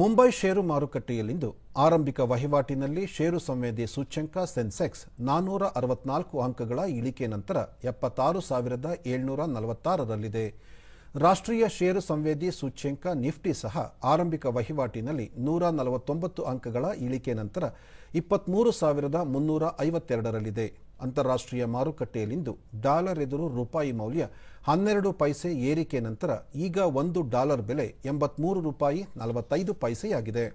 ಮುಂಬೈ ಷೇರು ಮಾರುಕಟ್ಟೆಯಲ್ಲಿಂದು ಆರಂಭಿಕ ವಹಿವಾಟಿನಲ್ಲಿ ಷೇರು ಸಂವೇದಿ ಸೂಚ್ಯಂಕ ಸೆನ್ಸೆಕ್ಸ್ ನಾನ್ನೂರ ಅರವತ್ನಾಲ್ಕು ಅಂಕಗಳ ಇಳಿಕೆ ನಂತರ ಎಪ್ಪತ್ತಾರು ಸಾವಿರದ ಏಳ್ನೂರ ನಲವತ್ತಾರರಲ್ಲಿದೆ ರಾಷ್ಟ್ರೀಯ ಷೇರು ಸಂವೇದಿ ಸೂಚ್ಯಂಕ ನಿಫ್ಟಿ ಸಹ ಆರಂಭಿಕ ವಹಿವಾಟಿನಲ್ಲಿ ನೂರ ನಲವತ್ತೊಂಬತ್ತು ಅಂಕಗಳ ಇಳಿಕೆ ನಂತರ ಇಪ್ಪತ್ತ್ಮೂರು ಸಾವಿರದ ಮುನ್ನೂರ ಐವತ್ತೆರಡರಲ್ಲಿದೆ ಅಂತಾರಾಷ್ಟ್ರೀಯ ಮಾರುಕಟ್ಟೆಯಲ್ಲಿಂದು ಡಾಲರ್ ಎದುರು ರೂಪಾಯಿ ಮೌಲ್ಯ ಹನ್ನೆರಡು ಪೈಸೆ ಏರಿಕೆ ನಂತರ ಈಗ ಒಂದು ಡಾಲರ್ ಬೆಲೆ ಎಂಬತ್ಮೂರು ರೂಪಾಯಿ ನಲವತ್ತೈದು ಪೈಸೆಯಾಗಿದೆ